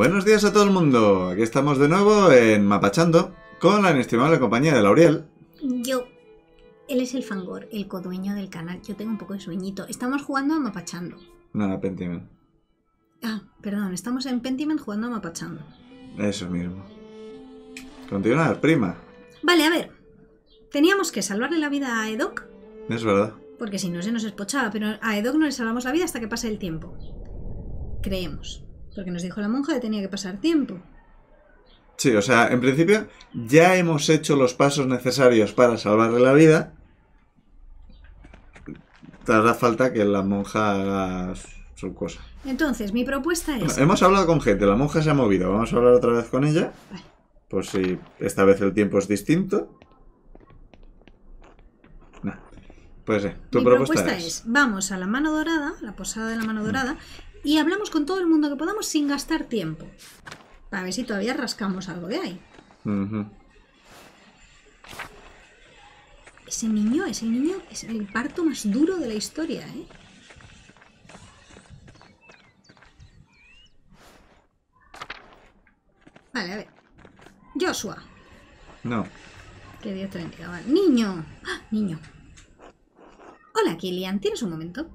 Buenos días a todo el mundo. Aquí estamos de nuevo en Mapachando con la inestimable compañía de Lauriel. Yo. Él es el fangor, el codueño del canal. Yo tengo un poco de sueñito. Estamos jugando a Mapachando. No, a Pentiment. Ah, perdón. Estamos en Pentiment jugando a Mapachando. Eso mismo. Continuar, prima. Vale, a ver. Teníamos que salvarle la vida a Edoc. Es verdad. Porque si no se nos espochaba, pero a Edoc no le salvamos la vida hasta que pase el tiempo. Creemos. Porque nos dijo la monja que tenía que pasar tiempo. Sí, o sea, en principio ya hemos hecho los pasos necesarios para salvarle la vida. Te hará falta que la monja haga su cosa. Entonces, mi propuesta es... hemos hablado con gente, la monja se ha movido. Vamos a hablar otra vez con ella. Por si esta vez el tiempo es distinto. Nah. Pues eh, tu mi propuesta, es... vamos a la mano dorada, la posada de la mano dorada, y hablamos con todo el mundo que podamos sin gastar tiempo. Para ver si todavía rascamos algo de ahí. Ese niño, ese niño es el parto más duro de la historia, ¿eh? Vale, a ver. Joshua. No. Que Dios te bendiga. Niño. ¡Ah, niño. Hola, Killian. ¿Tienes un momento?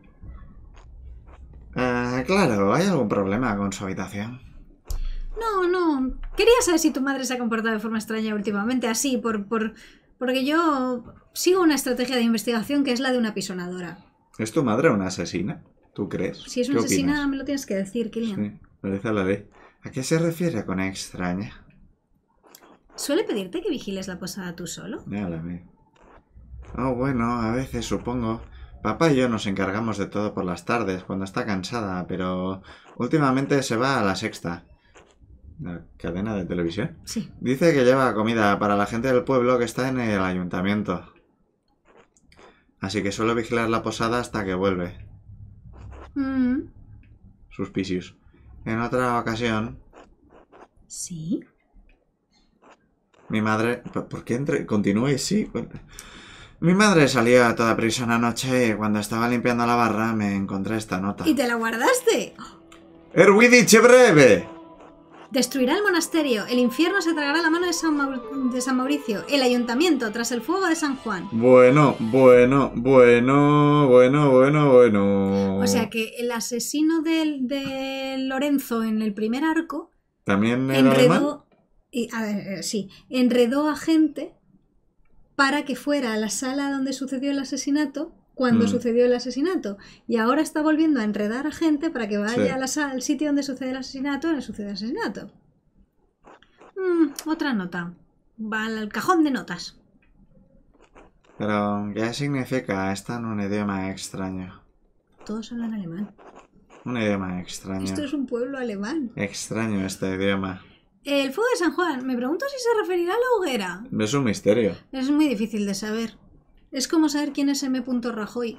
Ah, claro, ¿hay algún problema con su habitación? No, no. Quería saber si tu madre se ha comportado de forma extraña últimamente, así, por, por, porque yo sigo una estrategia de investigación que es la de una pisonadora. ¿Es tu madre una asesina? ¿Tú crees? Si es una asesina, me lo tienes que decir, Kilian. Sí, la ley. ¿A qué se refiere con extraña? ¿Suele pedirte que vigiles la posada tú solo? Ya la Oh, bueno, a veces supongo. Papá y yo nos encargamos de todo por las tardes, cuando está cansada, pero últimamente se va a la sexta. ¿La cadena de televisión? Sí. Dice que lleva comida para la gente del pueblo que está en el ayuntamiento. Así que suelo vigilar la posada hasta que vuelve. Mmm. Suspicios. En otra ocasión... Sí. Mi madre... ¿Por qué entre... continúe? Sí. Mi madre salía a toda prisa una noche y cuando estaba limpiando la barra me encontré esta nota. ¿Y te la guardaste? Erwin breve! Destruirá el monasterio, el infierno se tragará la mano de San, Mauricio, el ayuntamiento tras el fuego de San Juan. Bueno, bueno, bueno, bueno, bueno, bueno. O sea que el asesino del, de Lorenzo en el primer arco... También era enredó, y, a ver, eh, sí, enredó a gente para que fuera a la sala donde sucedió el asesinato cuando mm. sucedió el asesinato. Y ahora está volviendo a enredar a gente para que vaya al sitio donde sucede el asesinato, donde sucede el asesinato. Mm, otra nota. Va al cajón de notas. Pero, ¿qué significa Está en un idioma extraño? Todos hablan alemán. Un idioma extraño. Esto es un pueblo alemán. Extraño este idioma. El fuego de San Juan, me pregunto si se referirá a la hoguera. Es un misterio. Es muy difícil de saber. Es como saber quién es M. Rajoy.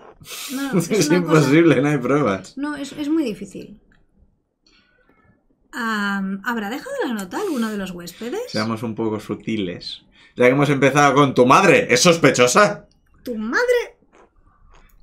es, imposible, no hay pruebas. No, es, es muy difícil. ¿Habrá dejado la nota alguno de los huéspedes? Seamos un poco sutiles. Ya que hemos empezado con tu madre, ¿es sospechosa? ¿Tu madre?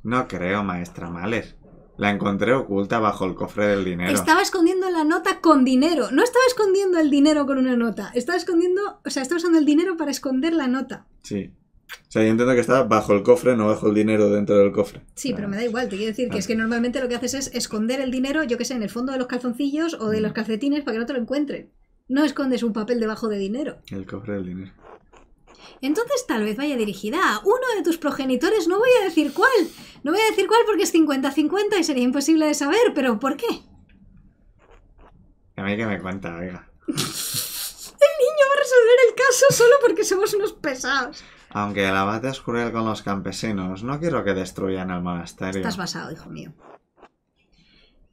No creo, maestra Males. La encontré oculta bajo el cofre del dinero. Estaba escondiendo la nota con dinero. No estaba escondiendo el dinero con una nota. Estaba escondiendo. O sea, estaba usando el dinero para esconder la nota. Sí. O sea, yo entiendo que estaba bajo el cofre, no bajo el dinero dentro del cofre. Sí, pero me da igual, te quiero decir que es que normalmente lo que haces es esconder el dinero, yo que sé, en el fondo de los calzoncillos o de los mm. calcetines para que no te lo encuentren. No escondes un papel debajo de dinero. El cofre del dinero entonces tal vez vaya dirigida a uno de tus progenitores, no voy a decir cuál, no voy a decir cuál porque es 50-50 y sería imposible de saber, pero ¿por qué? A mí que me cuenta, oiga. el niño va a resolver el caso solo porque somos unos pesados. Aunque la abate es cruel con los campesinos, no quiero que destruyan el monasterio. Estás basado, hijo mío.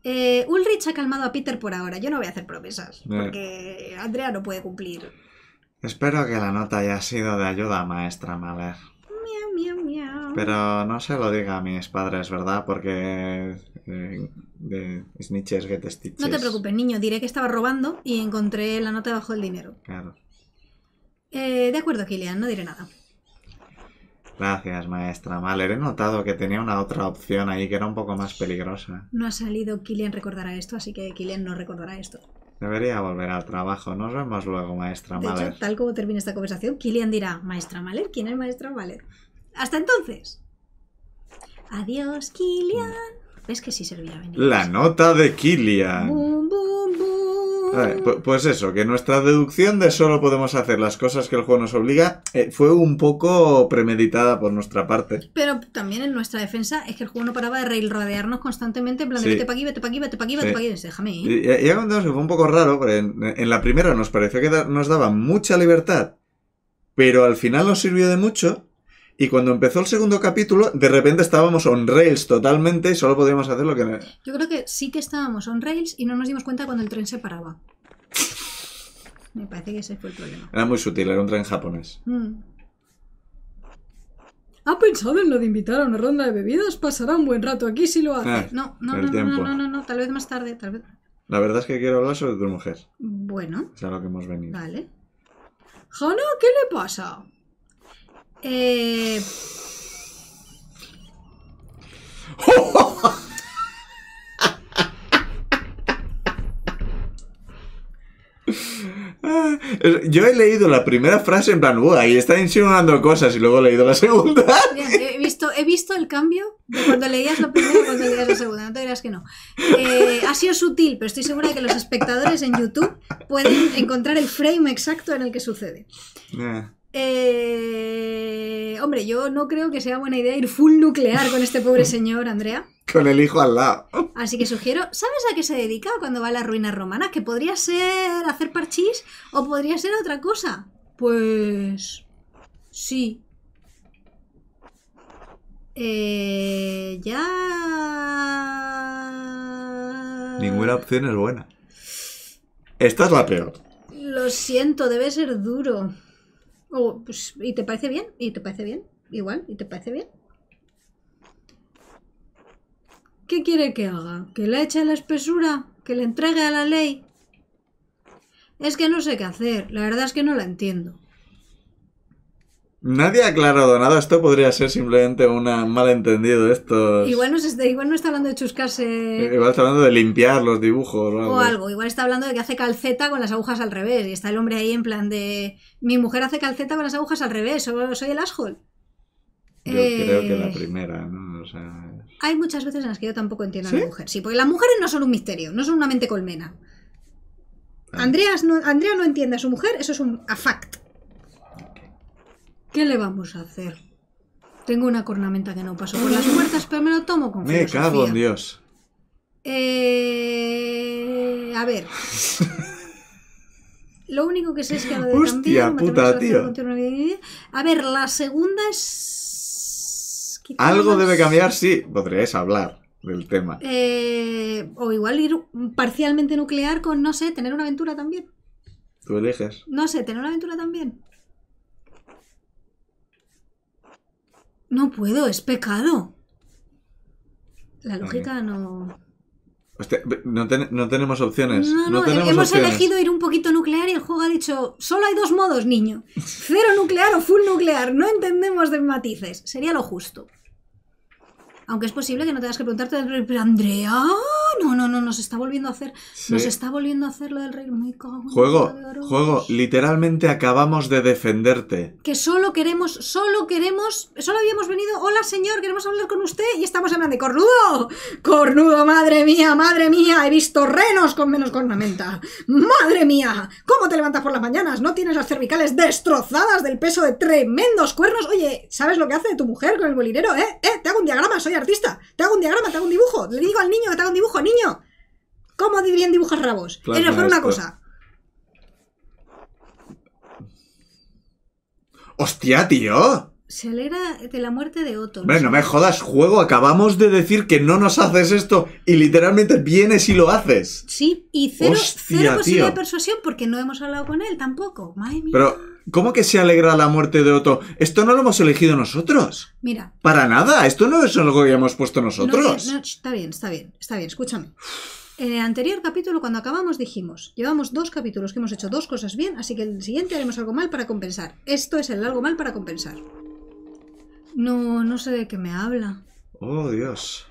Eh, Ulrich ha calmado a Peter por ahora. Yo no voy a hacer promesas, eh. porque Andrea no puede cumplir Espero que la nota haya sido de ayuda, maestra Maler. Miau, miau, miau. Pero no se lo diga a mis padres, ¿verdad? Porque es eh, snitches get stitches. No te preocupes, niño. Diré que estaba robando y encontré la nota bajo el dinero. Claro. Eh, de acuerdo, Kilian. No diré nada. Gracias, maestra Maler. He notado que tenía una otra opción ahí que era un poco más peligrosa. No ha salido, Kilian recordará esto, así que Kilian no recordará esto. Debería volver al trabajo. Nos vemos luego, maestra de tal como termine esta conversación, Kilian dirá, maestra Maler. ¿quién es maestra Maler? Hasta entonces. Adiós, Kilian. es que sí servía venir? La nota de Kilian. Ah, pues eso, que nuestra deducción de solo podemos hacer las cosas que el juego nos obliga eh, fue un poco premeditada por nuestra parte. Pero también en nuestra defensa es que el juego no paraba de railrodearnos constantemente, en plan de vete pa' aquí, vete pa' aquí, vete pa' aquí, vete sí. aquí, déjame ir. Y, ya contamos que fue un poco raro, porque en, la primera nos pareció que nos daba mucha libertad, pero al final nos sirvió de mucho y cuando empezó el segundo capítulo, de repente estábamos on rails totalmente y solo podíamos hacer lo que... Yo creo que sí que estábamos on rails y no nos dimos cuenta cuando el tren se paraba. Me parece que ese fue el problema. Era muy sutil, era un tren japonés. Mm. ¿Ha pensado en lo de invitar a una ronda de bebidas? Pasará un buen rato aquí si lo hace. Ah, no, no, no, no, no, no, tal vez más tarde, tal vez... La verdad es que quiero hablar sobre tu mujer. Bueno. Es lo que hemos venido. Vale. ¿Hana? ¿qué le pasa? Eh, Yo he leído la primera frase en plan, y está insinuando cosas y luego he leído la segunda. he, visto, he visto el cambio de cuando leías la primera y cuando leías la segunda, no te dirás que no. Eh, ha sido sutil, pero estoy segura de que los espectadores en YouTube pueden encontrar el frame exacto en el que sucede. Eh, hombre, yo no creo que sea buena idea ir full nuclear con este pobre señor, Andrea. Con el hijo al lado. Así que sugiero, ¿sabes a qué se dedica cuando va a las ruinas romanas? Que podría ser hacer parchís o podría ser otra cosa. Pues... Sí. Eh, ya... Ninguna opción es buena. Esta es la peor. Lo siento, debe ser duro pues, ¿Y te parece bien? ¿Y te parece bien? Igual, ¿y te parece bien? ¿Qué quiere que haga? ¿Que le eche la espesura? ¿Que le entregue a la ley? Es que no sé qué hacer, la verdad es que no la entiendo. Nadie ha aclarado nada, esto podría ser simplemente un malentendido. Estos... Igual, no está hablando de chuscarse. Igual está hablando de limpiar los dibujos o algo. igual está hablando de que hace calceta con las agujas al revés. Y está el hombre ahí en plan de. Mi mujer hace calceta con las agujas al revés, soy el ashole. Yo creo que la eh, primera, ¿no? Hay muchas veces en las que yo tampoco entiendo a la mujer. Sí, porque las mujeres no son un misterio, no son una mente colmena. Ah. Andrea no entiende a su mujer, eso es un a fact. ¿Qué le vamos a hacer? Tengo una cornamenta que no paso por las puertas, pero me lo tomo con Me cago en Dios. Eh, a ver. Lo único que sé es que lo de Hostia, puta, tío. ¿eh? A ver, la segunda es... Algo debe cambiar, sí. Podríais hablar del tema. Eh, o igual ir parcialmente nuclear con, no sé, tener una aventura también. Tú eliges. No sé, tener una aventura también. No puedo, es pecado. La lógica no. no, tenemos opciones. No, no, hemos elegido ir un poquito nuclear y el juego ha dicho: solo hay dos modos, niño. Cero nuclear o full nuclear. No entendemos de matices. Sería lo justo. Aunque es posible que no tengas que preguntarte, pero Andrea no, no, no, nos está volviendo a hacer, nos está volviendo a hacer lo del Reino Juego, juego, literalmente acabamos de defenderte. Que solo queremos, solo queremos, solo habíamos venido, hola señor, queremos hablar con usted y estamos hablando de cornudo, cornudo, madre mía, madre mía, he visto renos con menos cornamenta, madre mía, ¿cómo te levantas por las mañanas? ¿No tienes las cervicales destrozadas del peso de tremendos cuernos? Oye, ¿sabes lo que hace tu mujer con el bolinero? Eh, eh, te hago un diagrama, soy artista, te hago un diagrama, te hago un dibujo, le digo al niño que te haga un dibujo, niño, ¿cómo deberían dibujar rabos? Era una cosa. ¡Hostia, tío! se alegra de la muerte de Otto. Bueno, no me jodas, juego. Acabamos de decir que no nos haces esto y literalmente vienes y lo haces. Sí, y cero, cero posibilidad de persuasión porque no hemos hablado con él tampoco. Pero, ¿cómo que se alegra la muerte de Otto? Esto no lo hemos elegido nosotros. Mira. Para nada. Esto no es algo que hemos puesto nosotros. no, está bien, está bien, está bien. Escúchame. En el anterior capítulo, cuando acabamos, dijimos, llevamos dos capítulos que hemos hecho dos cosas bien, así que el siguiente haremos algo mal para compensar. Esto es el algo mal para compensar. No, no sé de qué me habla. Oh, Dios.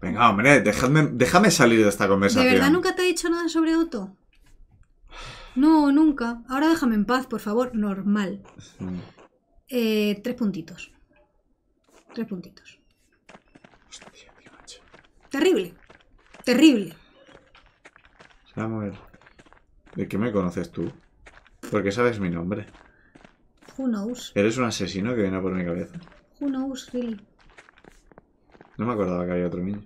Venga, hombre, déjame, déjame salir de esta conversación. ¿De verdad nunca te ha dicho nada sobre Otto? No, nunca. Ahora déjame en paz, por favor. Normal. Eh, tres puntitos. Tres puntitos. Hostia, Terrible. Terrible. Samuel, ¿de qué me conoces tú? Porque sabes mi nombre. Who knows? Eres un asesino que viene por mi cabeza. Who knows, No me acordaba que había otro niño.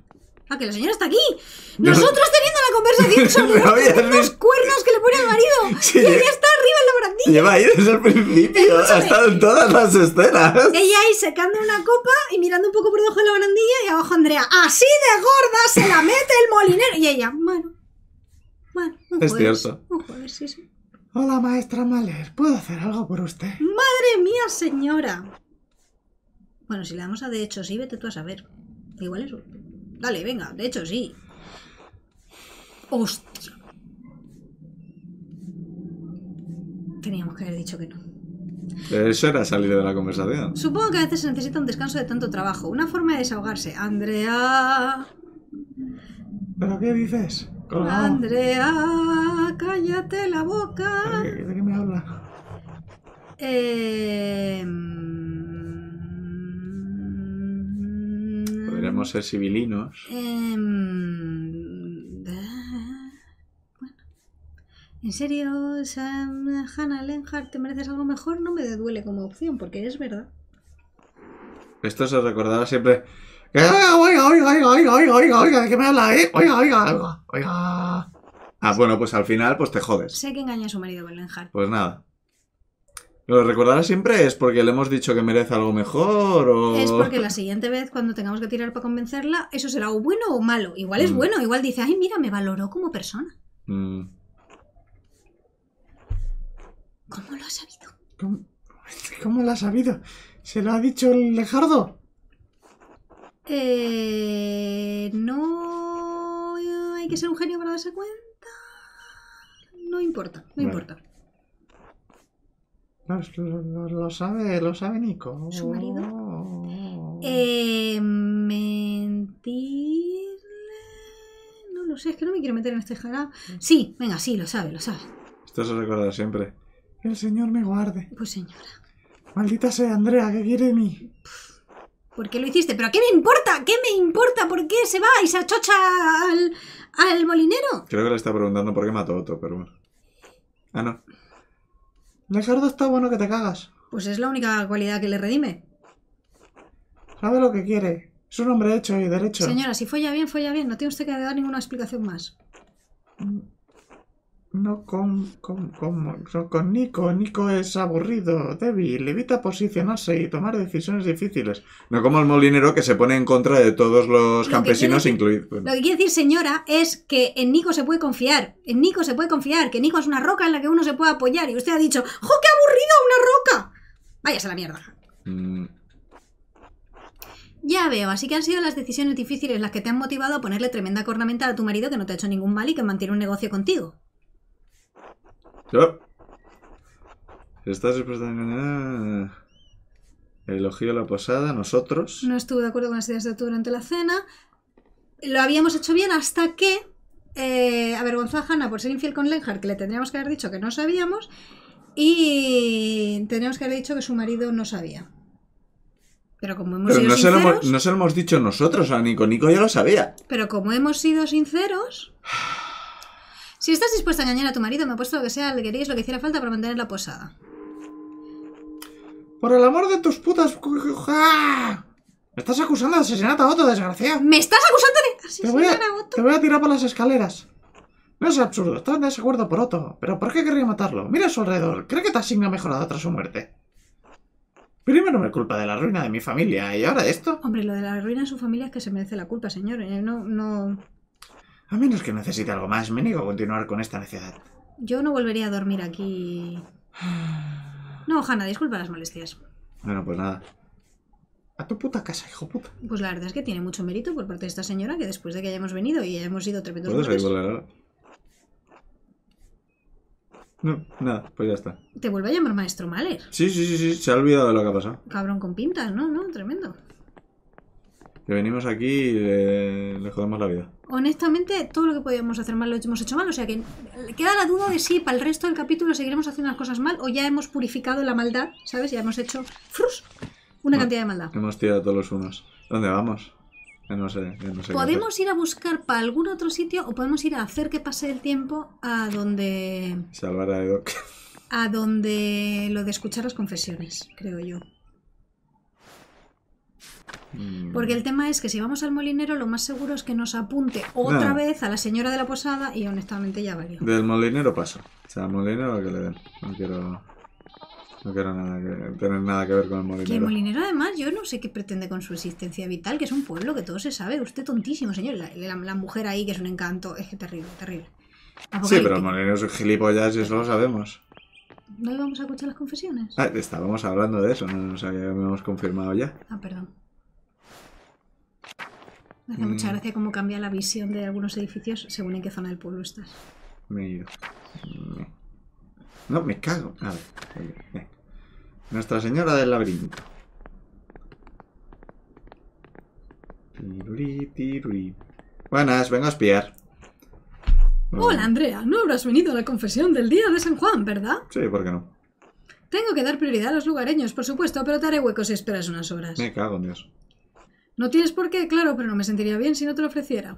¡Ah, que la señora está aquí! ¡Nosotros teniendo la conversación sobre los cuernos que le pone el marido! ¡Y ella está arriba en la barandilla! Lleva ahí desde el principio, ha estado en todas las escenas. Ella ahí secando una copa y mirando un poco por debajo de la barandilla y abajo Andrea. ¡Así de gorda se la mete el molinero! Y ella, bueno... Bueno, Es cierto. Hola, maestra Males, ¿puedo hacer algo por usted? ¡Madre mía, señora! Bueno, si le damos a de hecho sí, vete tú a saber. Igual es... Dale, venga, de hecho sí. Hostia. Teníamos que haber dicho que no. Eso era salir de la conversación. Supongo que a veces se necesita un descanso de tanto trabajo, una forma de desahogarse. Andrea. ¿Pero qué dices? Andrea, cállate la boca. qué, de qué me habla? Eh... ser civilinos bueno. En serio, Hannah Lenhart, ¿te mereces algo mejor? No me duele como opción, porque es verdad. Esto se recordaba siempre. oiga, oiga, oiga, oiga, oiga, me Oiga, oiga, Ah, bueno, pues al final, pues te jodes. Sé que engaña a su marido con Lenhart. Pues nada. ¿Lo recordará siempre? ¿Es porque le hemos dicho que merece algo mejor? O... Es porque la siguiente vez, cuando tengamos que tirar para convencerla, eso será o bueno o malo. Igual es mm. bueno, igual dice, ay, mira, me valoró como persona. Mm. ¿Cómo lo ha sabido? ¿Cómo? lo ha sabido? ¿Se lo ha dicho el lejardo? Eh, no hay que ser un genio para darse cuenta. No importa, no importa. Lo, lo, sabe, lo sabe Nico. Su marido. Mm. Eh, mentirle. No lo sé, es que no me quiero meter en este jarab. Mm. Sí, venga, sí, lo sabe, lo sabe. Esto se recuerda siempre. El Señor me guarde. Pues señora. Maldita sea Andrea, ¿qué quiere de mí? ¿Por qué lo hiciste? ¿Pero qué me importa? ¿Qué me importa? ¿Por qué se va y se achocha al, molinero? Creo que le está preguntando por qué mató a otro, pero bueno. Ah, no. El está bueno que te cagas. Pues es la única cualidad que le redime. Sabe lo que quiere. Es un hombre hecho y derecho. Señora, si fue ya bien, fue ya bien. No tiene usted que dar ninguna explicación más. No con, con, con, Nico. Nico es aburrido, débil, evita posicionarse y tomar decisiones difíciles. No como el molinero que se pone en contra de todos los campesinos incluidos. Lo que quiere decir, señora, es que en Nico se puede confiar. En Nico se puede confiar, que Nico es una roca en la que uno se puede apoyar. Y usted ha dicho, ¡jo, qué aburrido una roca! Váyase a la mierda. Mm. Ya veo, así que han sido las decisiones difíciles las que te han motivado a ponerle tremenda cornamental a tu marido que no te ha hecho ningún mal y que mantiene un negocio contigo. Estás expresando... Elogió la posada, nosotros. No estuvo de acuerdo con las ideas de tú durante la cena. Lo habíamos hecho bien hasta que eh, avergonzó a Hannah por ser infiel con Lenhart que le tendríamos que haber dicho que no sabíamos. Y tendríamos que haber dicho que su marido no sabía. Pero como hemos sido sinceros. no se lo hemos dicho nosotros a Nico. Nico ya lo sabía. Pero como hemos sido sinceros. Si estás dispuesta a engañar a tu marido, me apuesto a que sea le queréis lo que hiciera falta para mantener la posada. Por el amor de tus putas... ¡Ah! Me estás acusando de asesinato a Otto, desgraciado. ¿Me estás acusando de asesinar a Te voy a tirar por las escaleras. No es absurdo, estás en desacuerdo por Otto. ¿Pero por qué querría matarlo? Mira a su alrededor. cree que te ha mejorado tras su muerte. Primero me culpa de la ruina de mi familia, ¿y ahora de esto? Hombre, lo de la ruina de su familia es que se merece la culpa, señor. Eh, no, no... A menos que necesite algo más, me niego a continuar con esta necedad. Yo no volvería a dormir aquí. No, Hanna, disculpa las molestias. Bueno, pues nada. A tu puta casa, hijo puta. Pues la verdad es que tiene mucho mérito por parte de esta señora que después de que hayamos venido y hayamos ido tremendos No, nada, pues ya está. Te vuelve a llamar maestro Maler. Sí, sí, sí, sí, se ha olvidado de lo que ha pasado. Cabrón con pintas, ¿no? No, tremendo. Que venimos aquí y le jodemos la vida honestamente, todo lo que podíamos hacer mal lo hemos hecho mal. O sea que queda la duda de si para el resto del capítulo seguiremos haciendo las cosas mal o ya hemos purificado la maldad, ¿sabes? Ya hemos hecho frus, una cantidad de maldad. Hemos tirado todos los unos. ¿Dónde vamos? no sé, podemos ir a buscar para algún otro sitio o podemos ir a hacer que pase el tiempo a donde. Salvar a Edo. A donde lo de escuchar las confesiones, creo yo. Mm. Porque el tema es que si vamos al molinero, lo más seguro es que nos apunte otra vez a la señora de la posada y honestamente ya valió. Del molinero paso. O sea, al molinero que le den. No quiero. No quiero nada tener nada que ver con el molinero. Y el molinero, además, yo no sé qué pretende con su existencia vital, que es un pueblo que todo se sabe. Usted tontísimo, señor. La, mujer ahí, que es un encanto, es que terrible, terrible. Sí, pero el molinero es un gilipollas y eso lo sabemos. ¿No íbamos a escuchar las confesiones? Ah, estábamos hablando de eso, no, nos hemos confirmado ya. Ah, perdón. Me hace mucha mm. gracia cómo cambia la visión de algunos edificios según en qué zona del pueblo estás. Me... No, me cago. A ver, eh. Nuestra Señora del Laberinto. Buenas, vengo a espiar. Hola, Andrea. No habrás venido a la confesión del día de San Juan, ¿verdad? Sí, ¿por qué no? Tengo que dar prioridad a los lugareños, por supuesto, pero te haré hueco si esperas unas horas. Me cago en Dios. No tienes por qué, claro, pero no me sentiría bien si no te lo ofreciera.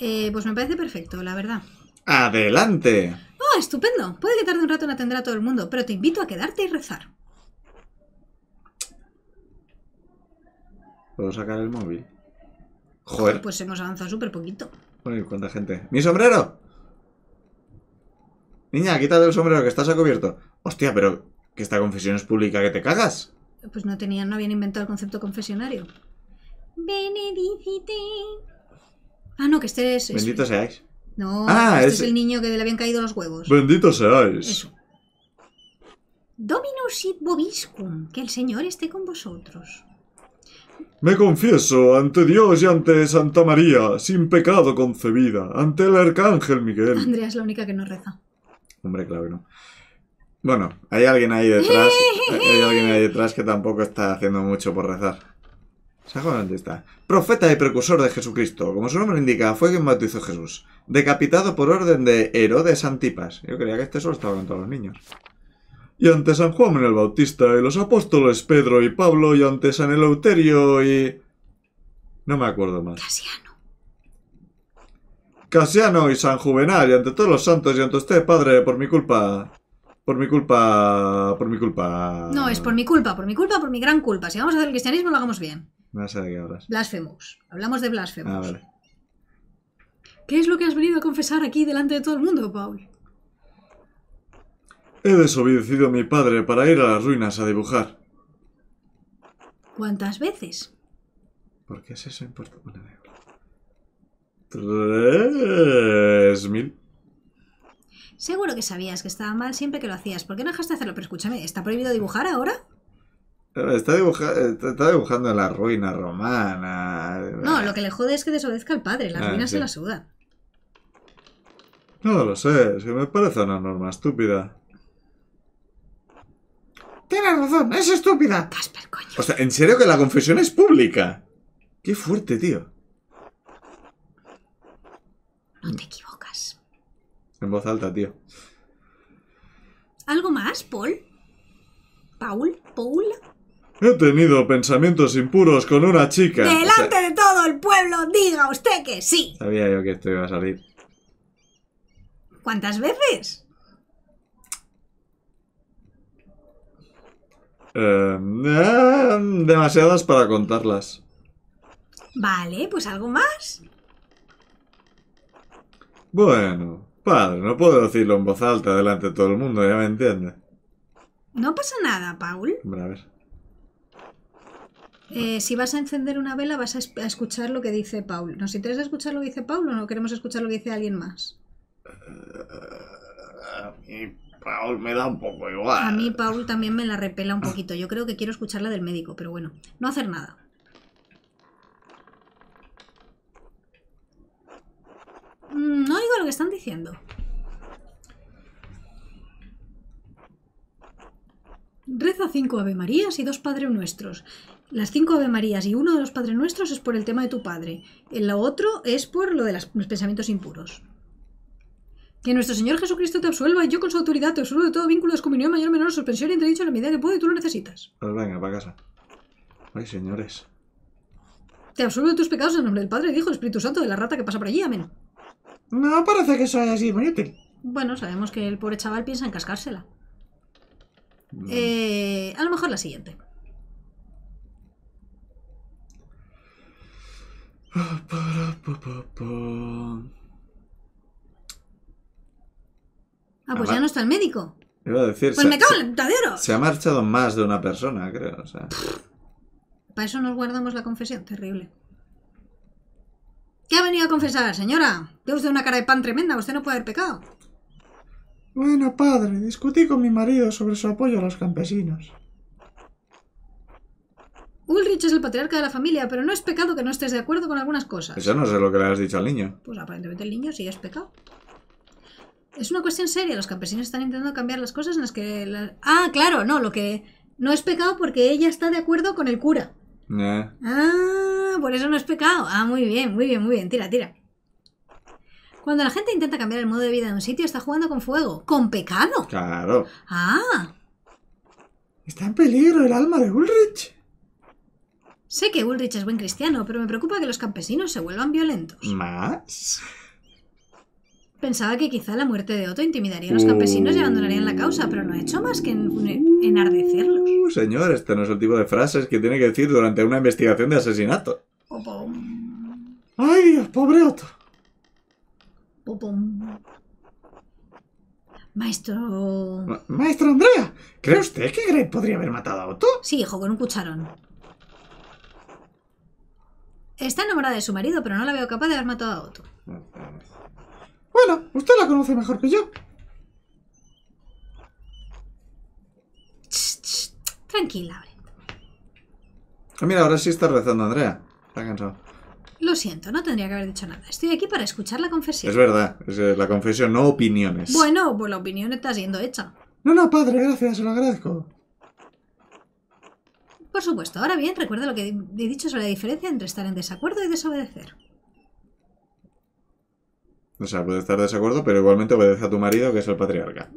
Eh, pues me parece perfecto, la verdad. ¡Adelante! ¡Oh, estupendo! Puede que tarde un rato en atender a todo el mundo, pero te invito a quedarte y rezar. ¿Puedo sacar el móvil? Joder. Pues hemos avanzado súper poquito. Uy, cuánta gente. ¡Mi sombrero! Niña, quítate el sombrero que estás a cubierto. Hostia, pero que esta confesión es pública que te cagas pues no tenían, no habían inventado el concepto confesionario. Benedicite. Ah, no, que este es. Bendito seáis. No, ah, este es... el niño que le habían caído los huevos. Bendito seáis. Dominus sit boviscum, que el Señor esté con vosotros. Me confieso ante Dios y ante Santa María, sin pecado concebida, ante el arcángel Miguel. Andrea es la única que no reza. Hombre, claro que no. Bueno, hay alguien ahí detrás. hay alguien ahí detrás que tampoco está haciendo mucho por rezar. San está. Profeta y precursor de Jesucristo, como su nombre indica, fue quien bautizó a Jesús. Decapitado por orden de Herodes Antipas. Yo creía que este solo estaba con todos los niños. Y ante San Juan el Bautista y los apóstoles Pedro y Pablo y ante San Eleuterio y... No me acuerdo más. Casiano. Casiano y San Juvenal y ante todos los santos y ante usted, Padre, por mi culpa. Por mi culpa, por mi culpa. No, es por mi culpa, por mi culpa, por mi gran culpa. Si vamos a hacer el cristianismo, lo hagamos bien. No sé de qué hablas. Blasfemous. Hablamos de blasfemous. Ah, ¿Qué es lo que has venido a confesar aquí delante de todo el mundo, Paul? He desobedecido a mi padre para ir a las ruinas a dibujar. ¿Cuántas veces? ¿Por qué es eso importante? Tres mil. Seguro que sabías que estaba mal siempre que lo hacías. ¿Por qué no dejaste de hacerlo? Pero escúchame, ¿está prohibido dibujar ahora? está, dibujando está, dibujando la ruina romana. No, lo que le jode es que desobedezca al padre. La ah, ruina se la suda. No lo sé, es que me parece una norma estúpida. Tienes razón, es estúpida. Casper, coño. O sea, en serio que la confesión es pública. Qué fuerte, tío. No te equivoques. En voz alta, tío. ¿Algo más, Paul? ¿Paul? ¿Paul? He tenido pensamientos impuros con una chica. Delante de todo el pueblo, diga usted que sí. Sabía yo que esto iba a salir. ¿Cuántas veces? Eh, em, demasiadas para contarlas. Vale, pues algo más. Bueno, Padre, no puedo decirlo en voz alta delante de todo el mundo, ya me entiende. No pasa nada, Paul. Bueno, a ver. Eh, si vas a encender una vela, vas a, escuchar lo que dice Paul. ¿Nos interesa escuchar lo que dice Paul o no queremos escuchar lo que dice alguien más? Eh, a mí, Paul, me da un poco igual. A mí, Paul, también me la repela un poquito. Yo creo que quiero escuchar la del médico, pero bueno, no hacer nada. Mm, no oigo lo que están diciendo. Reza cinco Ave Marías y dos Padres Nuestros. Las cinco Ave Marías y uno de los Padres Nuestros es por el tema de tu padre. El otro es por lo de los pensamientos impuros. Que nuestro Señor Jesucristo te absuelva y yo con su autoridad te absuelvo de todo vínculo de descomunión mayor o menor suspensión y entredicho en la medida que puedo y tú lo necesitas. Pues venga, para casa. Ay, señores. Te absuelvo de tus pecados en nombre del Padre, del Hijo del Espíritu Santo de la rata que pasa por allí. Amén. No parece que eso haya sido muy útil. Bueno, sabemos que el pobre chaval piensa en cascársela. Eh, a lo mejor la siguiente. Ah, pues ya no está el médico. Iba a decir, pues se, me cago el Se ha marchado más de una persona, creo. O sea. Para eso nos guardamos la confesión, terrible. ¿Qué ha venido a confesar, señora? Tiene usted una cara de pan tremenda, usted no puede haber pecado. Bueno, padre, discutí con mi marido sobre su apoyo a los campesinos. Ulrich es el patriarca de la familia, pero no es pecado que no estés de acuerdo con algunas cosas. Eso no sé lo que le has dicho al niño. Pues aparentemente el niño sí es pecado. Es una cuestión seria, los campesinos están intentando cambiar las cosas en las que... Ah, claro, no, lo que... No es pecado porque ella está de acuerdo con el cura. Eh. Ah, Ah, por eso no es pecado. Ah, muy bien, muy bien, muy bien. Tira, tira. Cuando la gente intenta cambiar el modo de vida de un sitio, está jugando con fuego. Con pecado. Claro. Ah. Está en peligro el alma de Ulrich. Sé que Ulrich es buen cristiano, pero me preocupa que los campesinos se vuelvan violentos. ¿Más? Pensaba que quizá la muerte de Otto intimidaría a los campesinos y abandonarían la causa, pero no ha hecho más que enardecerlos. Uh, señor, este no es el tipo de frases que tiene que decir durante una investigación de asesinato. ¡Ay, pobre Otto! Maestro... Maestro Andrea, ¿cree usted que Greg podría haber matado a Otto? Sí, hijo, con un cucharón. Está enamorada de su marido, pero no la veo capaz de haber matado a Otto. Bueno, usted la conoce mejor que yo. tranquila, abre. Ah, mira, ahora sí está rezando Andrea. Está cansado. Lo siento, no tendría que haber dicho nada. Estoy aquí para escuchar la confesión. Es verdad, es la confesión, no opiniones. Bueno, pues la opinión está siendo hecha. No, no, padre, gracias, se lo agradezco. Por supuesto, ahora bien, recuerda lo que he dicho sobre la diferencia entre estar en desacuerdo y desobedecer. O sea, puede estar de desacuerdo, pero igualmente obedece a tu marido, que es el patriarca.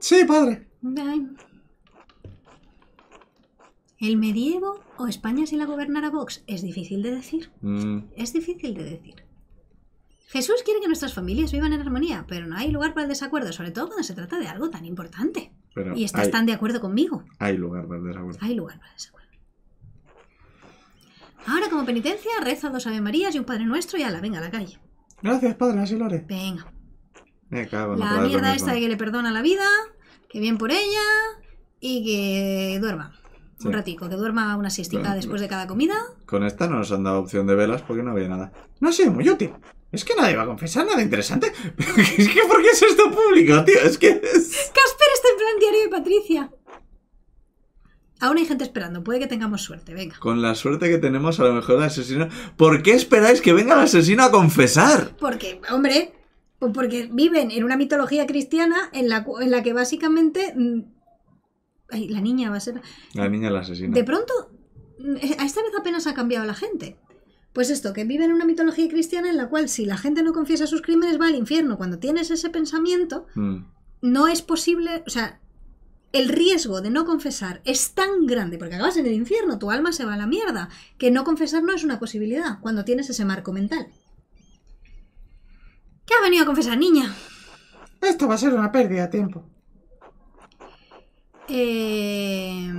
sí, padre. ¿El medievo o España si la gobernara Vox? Es difícil de decir. Mm. Es difícil de decir. Jesús quiere que nuestras familias vivan en armonía, pero no hay lugar para el desacuerdo, sobre todo cuando se trata de algo tan importante. y estás tan de acuerdo conmigo. Hay lugar para el desacuerdo. Hay lugar para el desacuerdo. Ahora, como penitencia, reza dos Ave Marías y un Padre Nuestro y ala, venga, a la calle. Gracias, padre, así lo haré. Venga. Me la mierda esta de que le perdona la vida, que bien por ella y que duerma. Un ratico, que duerma una siestica después de pues cada comida. Con esta no nos han dado opción de velas porque no había nada. No ha sido muy útil. Es que nadie va a confesar nada interesante. es que ¿por qué es esto público, tío? Es que... es- Casper está en plan diario de Patricia. Aún hay gente esperando, puede que tengamos suerte, venga. Con la suerte que tenemos, a lo mejor el asesino. ¿Por qué esperáis que venga el asesino a confesar? Porque, hombre, pues porque viven en una mitología cristiana en la, que básicamente. Mm, ay, la niña va a ser. La niña es la asesina. De pronto, a mm, esta vez apenas ha cambiado la gente. Pues esto, que viven en una mitología cristiana en la cual si la gente no confiesa sus crímenes va al infierno. Cuando tienes ese pensamiento, mm. no es posible. O sea, el riesgo de no confesar es tan grande, porque acabas en el infierno, tu alma se va a la mierda, que no confesar no es una posibilidad cuando tienes ese marco mental. ¿Qué has venido a confesar, niña? Esto va a ser una pérdida de tiempo. Eh,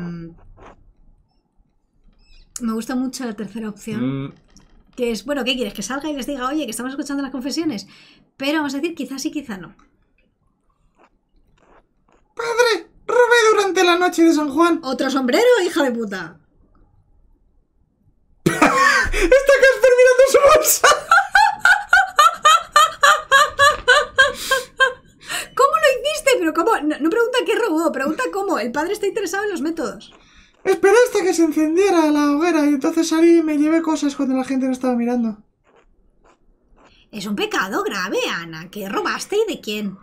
me gusta mucho la tercera opción. Mm. Que es, bueno, ¿qué quieres? Que salga y les diga, oye, que estamos escuchando las confesiones. Pero vamos a decir, quizás sí, quizá no. ¡Padre! durante la noche de San Juan? ¿Otro sombrero, hija de puta? Está Casper mirando su bolsa. ¿Cómo lo hiciste? Pero cómo... No, pregunta qué robó, pregunta cómo. El padre está interesado en los métodos. Esperé hasta que se encendiera la hoguera y entonces salí me llevé cosas cuando la gente no estaba mirando. Es un pecado grave, Ana. ¿Qué robaste y de quién?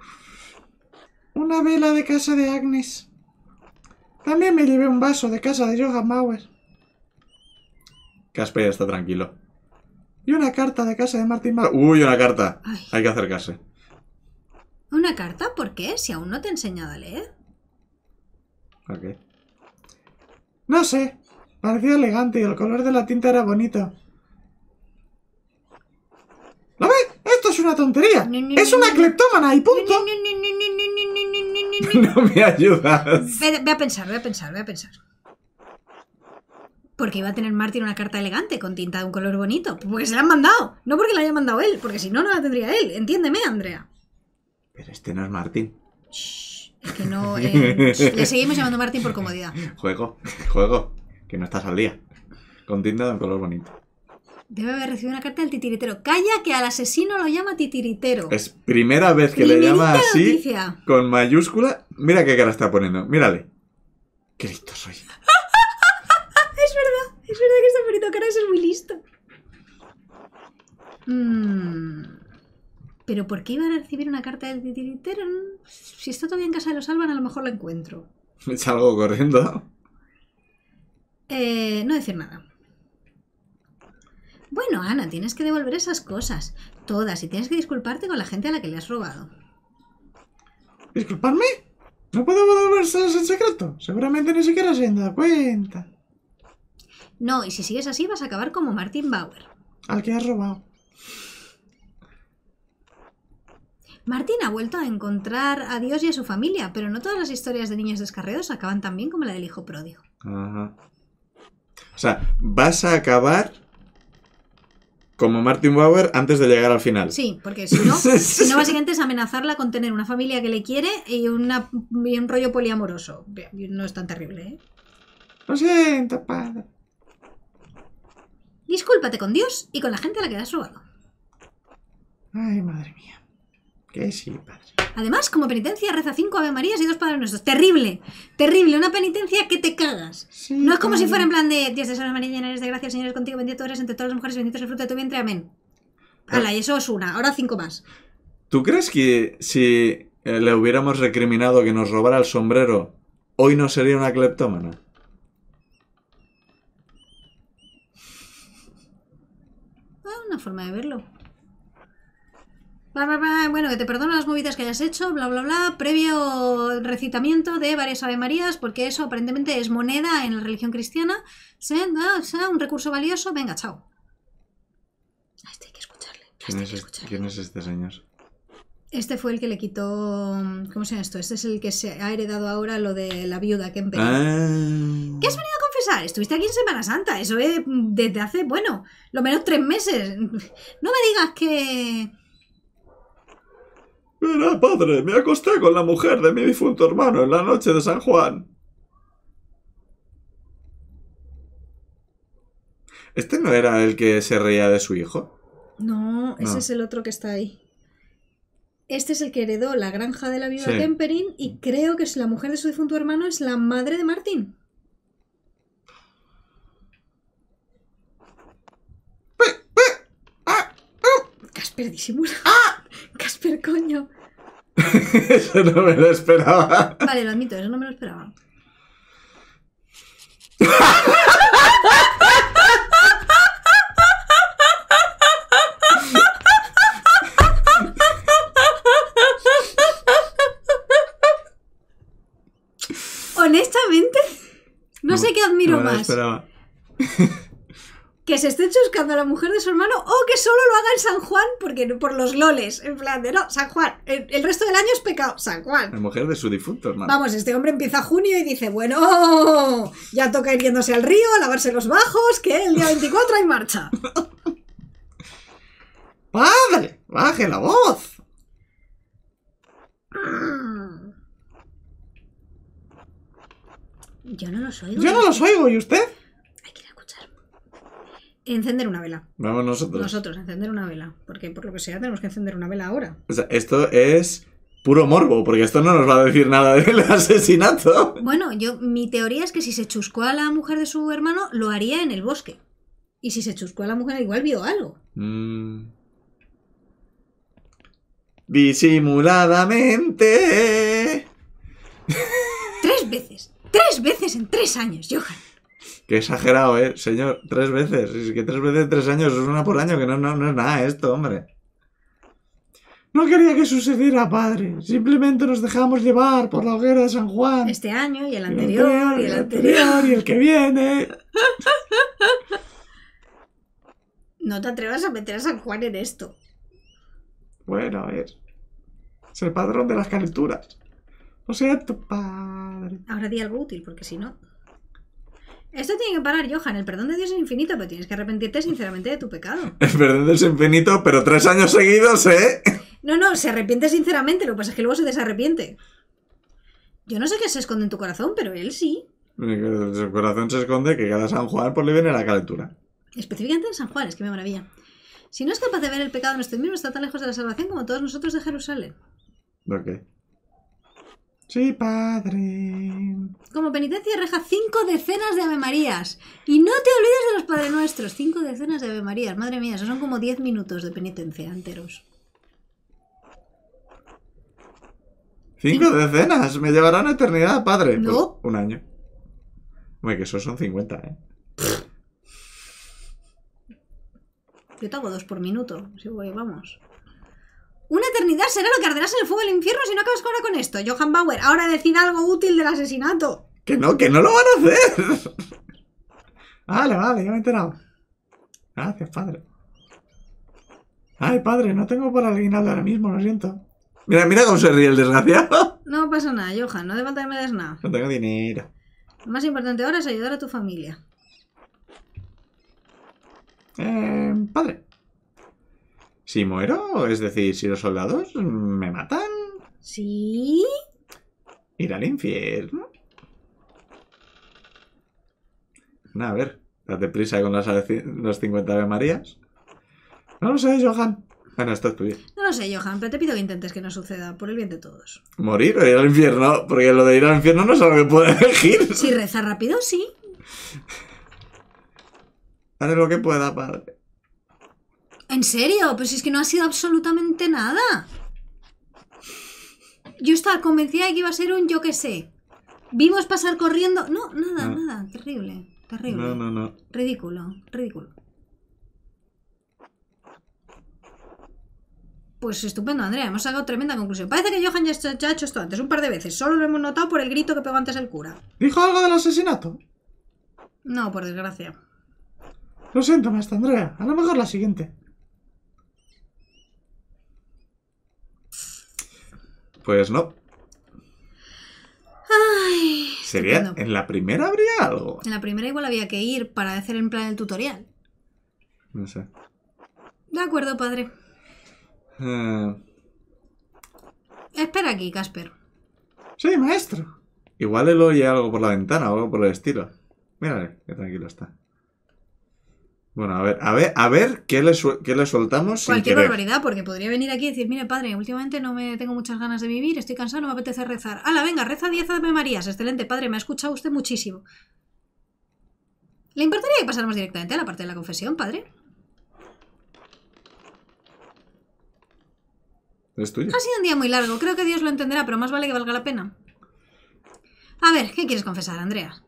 Una vela de casa de Agnes. También me llevé un vaso de casa de Johan Mauer. Casper está tranquilo. Y una carta de casa de Martin Mauer? Uy, una carta. Hay que acercarse. ¿Una carta? ¿Por qué? Si aún no te he enseñado a leer. Ok. No sé. Parecía elegante y el color de la tinta era bonito. ¿Lo ves? Esto es una tontería. es una cleptómana y punto. No me ayudas. Ve, a pensar, ve a pensar, ve a pensar. Porque iba a tener Martín una carta elegante con tinta de un color bonito. Porque se la han mandado. No porque la haya mandado él, porque si no, no la tendría él. Entiéndeme, Andrea. Pero este no es Martín. es que no. Eh. le seguimos llamando Martín por comodidad. Juego, juego. Que no estás al día. Con tinta de un color bonito. Debe haber recibido una carta del titiritero. Calla que al asesino lo llama titiritero. Es primera vez que le llama así, con mayúscula. Mira qué cara está poniendo, mírale. Qué listo soy. es verdad, es verdad que está poniendo cara, es muy listo. Mm. Pero ¿por qué iba a recibir una carta del titiritero? Si está todavía en casa de los Alban, a lo mejor la encuentro. Me salgo corriendo. Eh, no decir nada. Bueno, Ana, tienes que devolver esas cosas. Todas. Y tienes que disculparte con la gente a la que le has robado. ¿Disculparme? No podemos devolverse en secreto. Seguramente ni siquiera se han dado cuenta. No, y si sigues así vas a acabar como Martin Bauer. Al que has robado. Martín ha vuelto a encontrar a Dios y a su familia, pero no todas las historias de niños descarreados acaban tan bien como la del hijo pródigo. Ajá. O sea, vas a acabar como Martin Bauer antes de llegar al final. Sí, porque si no, básicamente es amenazarla con tener una familia que le quiere y, una, un rollo poliamoroso. No es tan terrible, ¿eh? Lo siento, padre. Discúlpate con Dios y con la gente a la que has robado. Ay, madre mía. Además, como penitencia, reza cinco Ave Marías y dos Padres Nuestros. Terrible, terrible. Una penitencia que te cagas. no es como si fuera en plan de Dios de San María, llena eres de gracia, Señor es contigo, bendito eres entre todas las mujeres, bendito es el fruto de tu vientre, amén. Hala, y eso es una. Ahora cinco más. ¿Tú crees que si eh, le hubiéramos recriminado que nos robara el sombrero, hoy no sería una cleptómana? una forma de verlo bueno, que te perdono las movidas que hayas hecho, bla, bla, bla, previo recitamiento de varias Ave porque eso aparentemente es moneda en la religión cristiana, Sea ah, un recurso valioso, venga, chao. este hay que escucharle. ¿Quién, es, este señor? Este fue el que le quitó. ¿Cómo se llama esto? Este es el que se ha heredado ahora lo de la viuda que empezó. Ah. ¿Qué has venido a confesar? Estuviste aquí en Semana Santa. Eso es desde hace, bueno, lo menos tres meses. No me digas que. Mira, padre, me acosté con la mujer de mi difunto hermano en la noche de San Juan. ¿Este no era el que se reía de su hijo? No, ese es el otro que está ahí. Este es el que heredó la granja de la viuda sí. y mm. creo que la mujer de su difunto hermano es la madre de Martín. ¡Ah! Oh. ah. Casper, coño. eso no me lo esperaba. Vale, lo admito, eso no me lo esperaba. Honestamente, no, sé qué admiro no lo más. Esperaba. que se esté chuscando a la mujer de su hermano o que solo lo haga en San Juan porque por los loles, en plan de no, San Juan, el, resto del año es pecado, San Juan. La mujer de su difunto hermano. Vamos, este hombre empieza junio y dice, bueno, ya toca ir yéndose al río, a lavarse los bajos, que el día 24 hay marcha. ¡Padre! ¡Baje la voz! Yo no los oigo. Yo no los oigo, ¿y usted? Encender una vela. Vamos nosotros. Nosotros, encender una vela. Porque por lo que sea, tenemos que encender una vela ahora. O sea, esto es puro morbo, porque esto no nos va a decir nada del asesinato. Bueno, yo mi teoría es que si se chuscó a la mujer de su hermano, lo haría en el bosque. Y si se chuscó a la mujer, igual vio algo. Mm. Disimuladamente. Tres veces. Tres veces en tres años, Johan. Qué exagerado, ¿eh? Señor, tres veces. Es que tres veces tres años es una por año, que no, es nada esto, hombre. No quería que sucediera, padre. Simplemente nos dejamos llevar por la hoguera de San Juan. Este año y el anterior y el anterior. Y el, que viene. No te atrevas a meter a San Juan en esto. Bueno, a ver. Es el padrón de las calenturas. O sea tu padre. Ahora di algo útil, porque si no. Esto tiene que parar, Johan. El perdón de Dios es infinito, pero tienes que arrepentirte sinceramente de tu pecado. El perdón es infinito, pero tres años seguidos, ¿eh? No, no, se arrepiente sinceramente. Lo que pasa es que luego se desarrepiente. Yo no sé qué se esconde en tu corazón, pero él sí. En su corazón se esconde que cada San Juan por le viene la calentura. Específicamente en San Juan, es que me maravilla. Si no es capaz de ver el pecado en nuestro mismo, está tan lejos de la salvación como todos nosotros de Jerusalén. ¿Por qué? Sí, padre. Como penitencia reja cinco decenas de Ave Marías. Y no te olvides de los Padre Nuestros. Cinco decenas de Ave Marías. Madre mía, eso son como diez minutos de penitencia enteros. Cinco, decenas. Me llevarán a eternidad, padre. Pues no. un año. Hombre, que esos son cincuenta, ¿eh? Yo te dos por minuto. sí voy, vamos. Una eternidad será lo que arderás en el fuego del infierno si no acabas ahora con esto. Johan Bauer, ahora decir algo útil del asesinato. Que no, que no lo van a hacer. vale, vale, ya me he enterado. Gracias, padre. Ay, padre, no tengo para alguien ahora mismo, lo siento. Mira, mira cómo se ríe el desgraciado. No pasa nada, Johan, no te falta que me des nada. No tengo dinero. Lo más importante ahora es ayudar a tu familia. Eh, padre. Si muero, es decir, si los soldados me matan. ¿Sí? Ir al infierno. a ver, date prisa con las, los 50 de Marías. No lo sé, Johan. Bueno, esto es tuyo. No lo sé, Johan, pero te pido que intentes que no suceda, por el bien de todos. ¿Morir o ir al infierno? Porque lo de ir al infierno no es algo que pueda elegir. Si reza rápido, sí. Haré lo que pueda, padre. ¿En serio? Pues es que no ha sido absolutamente nada. Yo estaba convencida de que iba a ser un yo que sé. Vimos pasar corriendo. No, nada, nada. Terrible. Terrible. No, no, no. Ridículo, ridículo. Pues estupendo, Andrea. Hemos sacado tremenda conclusión. Parece que Johan ya, ha hecho esto antes, un par de veces. Solo lo hemos notado por el grito que pegó antes el cura. ¿Dijo algo del asesinato? No, por desgracia. Lo siento, maestra Andrea. A lo mejor la siguiente. Pues no. Sería. En la primera habría algo. En la primera igual había que ir para hacer en plan el tutorial. No sé. De acuerdo, padre. Ah. Espera aquí, Casper. Sí, maestro. Igual él oye algo por la ventana o algo por el estilo. Mírale, qué tranquilo está. Bueno, a ver, a ver, a ver qué le, qué le soltamos. Cualquier barbaridad, porque podría venir aquí y decir, mire padre, últimamente no me tengo muchas ganas de vivir, estoy cansado, no me apetece rezar. Hala, venga, reza 10 Ave Marías. Excelente, padre, me ha escuchado usted muchísimo. ¿Le importaría que pasáramos directamente a la parte de la confesión, padre? Es tuyo. Ha sido un día muy largo, creo que Dios lo entenderá, pero más vale que valga la pena. A ver, ¿qué quieres confesar, Andrea?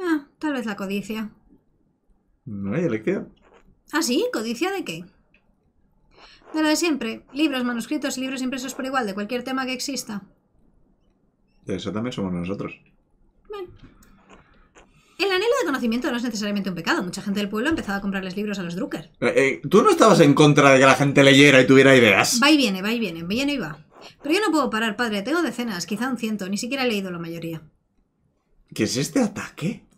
Ah, tal vez la codicia. No hay elección. ¿Ah, sí? ¿Codicia de qué? De lo de siempre. Libros, manuscritos y libros impresos por igual, de cualquier tema que exista. eso también somos nosotros. El anhelo de conocimiento no es necesariamente un pecado. Mucha gente del pueblo ha empezado a comprarles libros a los drukers. Eh, eh, Tú no estabas en contra de que la gente leyera y tuviera ideas. Va y viene, va y viene, viene y va. Pero yo no puedo parar, padre. Tengo decenas, quizá un ciento. Ni siquiera he leído la mayoría. ¿Qué es este ataque?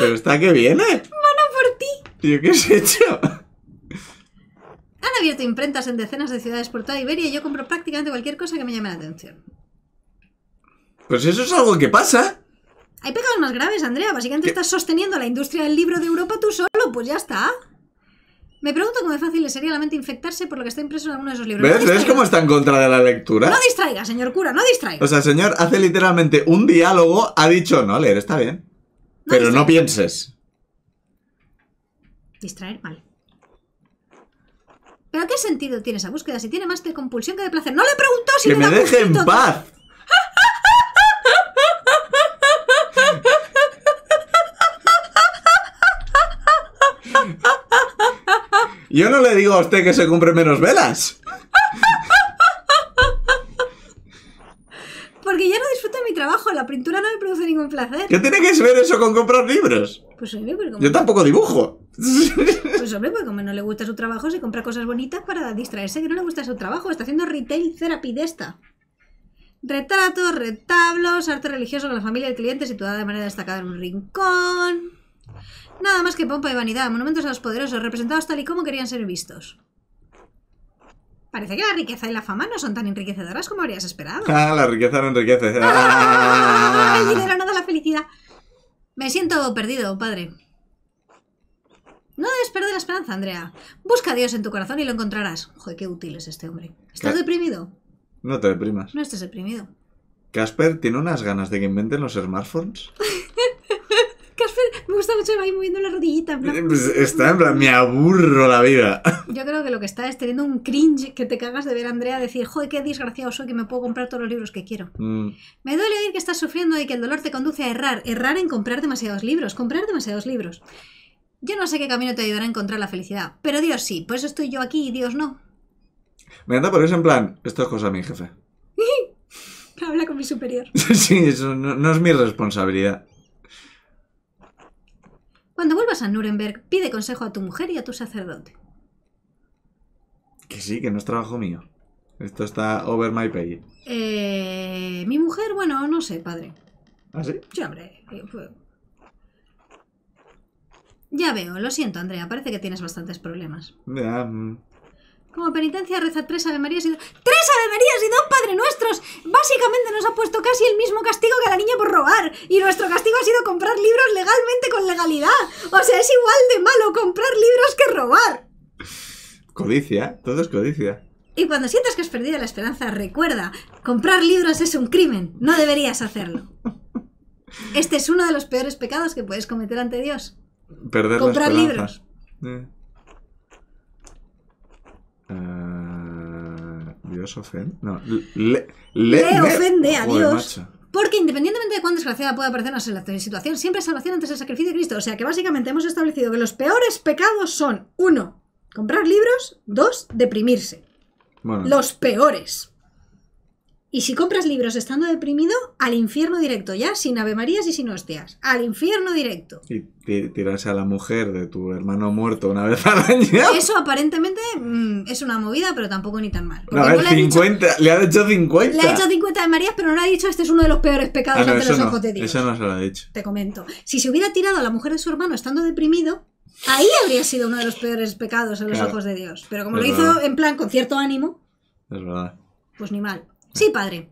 ¿Pero está que viene? Mano por ti! Tío, qué has hecho? Han abierto imprentas en decenas de ciudades por toda Iberia y yo compro prácticamente cualquier cosa que me llame la atención. Pues eso es algo que pasa. Hay pecados más graves, Andrea. Básicamente estás sosteniendo la industria del libro de Europa tú solo, pues ya está. Me pregunto cómo de fácil le sería la mente infectarse por lo que está impreso en alguno de esos libros. ¿Ves? cómo está en contra de la lectura? No distraiga, señor cura, no distraiga. O sea, señor hace literalmente un diálogo, ha dicho, no, leer está bien. Pero no pienses. Distraer mal. ¿Pero qué sentido tiene esa búsqueda si tiene más de compulsión que de placer? No le preguntó si que me deje en paz. Yo no le digo a usted que se cumple menos velas. Porque ya no trabajo, la pintura no me produce ningún placer. ¿Qué tiene que ver eso con comprar libros? Pues Yo tampoco dibujo. Pues hombre, pues como no le gusta su trabajo, se compra cosas bonitas para distraerse que no le gusta su trabajo. Está haciendo retail therapy de esta. Retratos, retablos, arte religioso con la familia del cliente situada de manera destacada en un rincón. Nada más que pompa y vanidad, monumentos a los poderosos representados tal y como querían ser vistos. Parece que la riqueza y la fama no son tan enriquecedoras como habrías esperado. Ah, la riqueza no enriquece. el dinero no da la felicidad. Me siento perdido, padre. No debes perder la esperanza, Andrea. Busca a Dios en tu corazón y lo encontrarás. Joder, qué útil es este hombre. ¿Estás deprimido? No te deprimas. No estás deprimido. Casper tiene unas ganas de que inventen los smartphones. me gusta mucho ir moviendo la rodillita. Eh, pues está en plan, me aburro la vida. Yo creo que lo que está es teniendo un cringe que te cagas de ver a Andrea decir, joder, qué desgraciado soy que me puedo comprar todos los libros que quiero. Mm. Me duele oír que estás sufriendo y que el dolor te conduce a errar. Errar en comprar demasiados libros, comprar demasiados libros. Yo no sé qué camino te ayudará a encontrar la felicidad, pero Dios sí, por eso estoy yo aquí y Dios no. Me encanta por es en plan, esto es cosa de mi jefe. Habla con mi superior. sí, eso no es mi responsabilidad. Cuando vuelvas a Nuremberg, pide consejo a tu mujer y a tu sacerdote. Que sí, que no es trabajo mío. Esto está over my pay. Eh, Mi mujer, bueno, no sé, padre. ¿Ah, sí? Sí, hombre. Eh, ya veo, lo siento, Andrea. Parece que tienes bastantes problemas. Ya, mm. Como penitencia reza tres Ave y dos... ¡Tres Ave y dos Padre Nuestros! Básicamente nos ha puesto casi el mismo castigo que a la niña por robar. Y nuestro castigo ha sido comprar libros legalmente con legalidad. O sea, es igual de malo comprar libros que robar. Codicia, todo es codicia. Y cuando sientas que has perdido la esperanza, recuerda, comprar libros es un crimen. No deberías hacerlo. Este es uno de los peores pecados que puedes cometer ante Dios. Perder comprar libros. Eh. No, le, ofende a Dios. porque independientemente de cuán desgraciada pueda parecer la situación, siempre es salvación antes del sacrificio de Cristo. O sea que básicamente hemos establecido que los peores pecados son, uno, comprar libros, dos, deprimirse. Los peores. Y si compras libros estando deprimido, al infierno directo, ya, sin Ave Marías y sin hostias. Al infierno directo. Y tirarse a la mujer de tu hermano muerto una vez al Eso aparentemente mm, es una movida, pero tampoco ni tan mal. le, 50, le ha hecho 50. Le ha hecho 50 de Marías, pero no le ha dicho este es uno de los peores pecados a ah, los ojos de Dios. Eso no se lo ha dicho. Te comento. Si se hubiera tirado a la mujer de su hermano estando deprimido, ahí habría sido uno de los peores pecados en los ojos de Dios. Pero como lo hizo en plan con cierto ánimo. Pues ni mal. Sí, padre.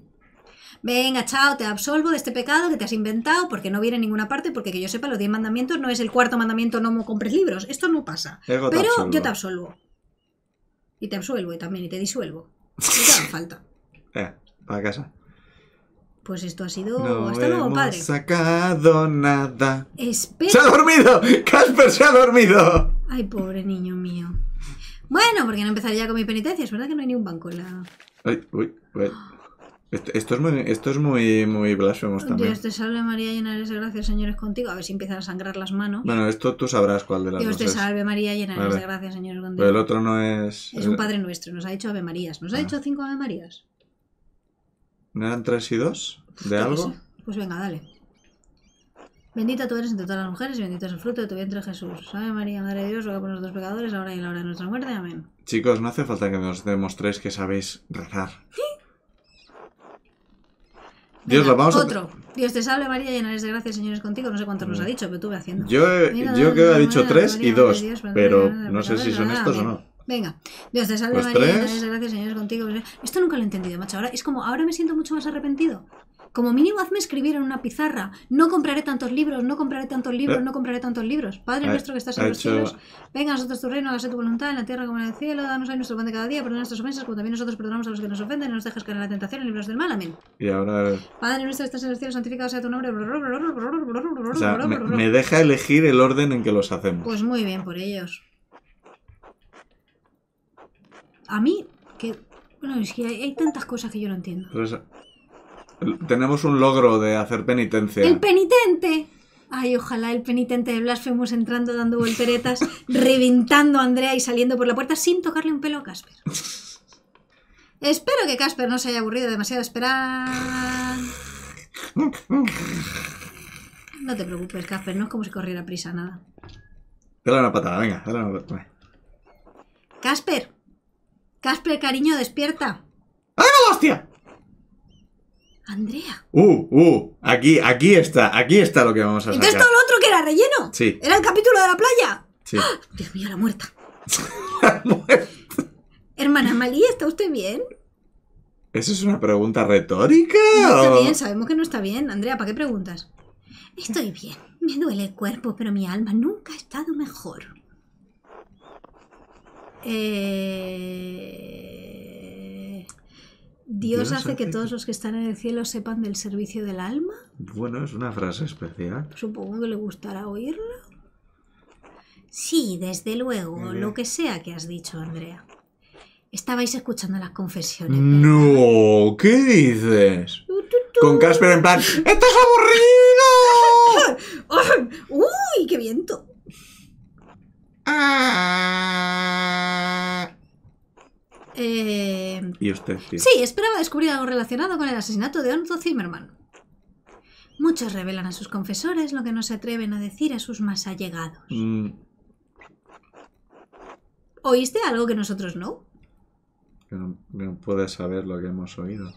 Venga, chao, te absolvo de este pecado que te has inventado porque no viene en ninguna parte, porque que yo sepa, los diez mandamientos no es el cuarto mandamiento, no me compres libros. Esto no pasa. Pero yo te absolvo. Y te absuelvo y también, y te disuelvo. Y te hagan falta. Eh, para casa. Pues esto ha sido. Hasta luego, padre. No sacado nada. Espera. ¡Se ha dormido! ¡Casper se ha dormido! Ay, pobre niño mío. Bueno, porque no empezaría con mi penitencia. Es verdad que no hay ni un banco en la. Esto, es muy, esto es muy, muy blasfemos también. Dios te salve María, llena de gracia, señores contigo. A ver si empiezan a sangrar las manos. Bueno, esto tú sabrás cuál de las Dios te salve María, llena de gracia, señores contigo. Pero el otro no es... Es un eh, Padre Nuestro, nos ha hecho Ave Marías. ¿Nos ha ah. dicho hecho cinco Ave Marías? ¿No eran tres y dos? ¿De algo? Pues venga, dale. Bendita tú eres entre todas las mujeres y bendito es el fruto de tu vientre Jesús. Salve María, Madre de Dios, ruega por nosotros pecadores, ahora y en la hora de nuestra muerte. Amén. Chicos, no hace falta que nos demostréis que sabéis rezar. Dios, vamos otro. Dios te salve María, llena eres de gracia, Señor es contigo. No sé cuántos nos ha mm. dicho, pero tú ve haciendo. Yo, yo creo que he dicho tres y dos, pero no sé si son estos o no. Venga, Dios te salve María, gracias, señores contigo. Esto nunca lo he entendido, macho. Ahora es como, ahora me siento mucho más arrepentido. Como mínimo hazme escribir en una pizarra. No compraré tantos libros, no compraré tantos libros, eh. no compraré tantos libros. Padre nuestro que estás en los cielos, venga a nosotros tu reino, hágase tu voluntad en la tierra como en el cielo. Danos hoy nuestro pan de cada día, perdona nuestras ofensas, como también nosotros perdonamos a los que nos ofenden. No nos dejes caer en la tentación, libros del mal. Amén. Y ahora... Eh. Padre nuestro que estás en los cielos, santificado sea tu nombre. O me deja elegir el orden en que los hacemos. Pues muy bien por ellos. A mí, que. Bueno, es que hay, tantas cosas que yo no entiendo. Pues, tenemos un logro de hacer penitencia. ¡El penitente! Ay, ojalá el penitente de Blasphemous entrando dando volteretas, reventando a Andrea y saliendo por la puerta sin tocarle un pelo a Casper. Espero que Casper no se haya aburrido demasiado Espera. No te preocupes, Casper, no es como si corriera prisa nada. Dale una patada, venga, dale una patada. Casper, Casper, cariño, despierta. ¡Ay, no, hostia! Andrea. Uh, uh, aquí, aquí está, aquí está lo que vamos a Entonces todo lo otro que era relleno. Sí. Era el capítulo de la playa. Sí. ¡Ah! Dios mío, la muerta. muerta. Hermana Malí, ¿está usted bien? ¿Eso es una pregunta retórica? No está bien, sabemos que no está bien. Andrea, ¿para qué preguntas? Estoy bien. Me duele el cuerpo, pero mi alma nunca ha estado mejor. Eh, Dios, hace, que, todos los que están en el cielo sepan del servicio del alma. Bueno, es una frase especial. Supongo que le gustará oírla. Sí, desde luego, lo que sea que has dicho, Andrea. Estabais escuchando las confesiones. No, ¿qué dices? Con Casper en plan, ¡Estás aburrido! ¡Uy, qué viento! Ah. Eh, ¿Y usted? Sí. sí, esperaba descubrir algo relacionado con el asesinato de Onzo Zimmerman. Muchos revelan a sus confesores lo que no se atreven a decir a sus más allegados. Mm. ¿Oíste algo que nosotros no? no, no puedes saber lo que hemos oído.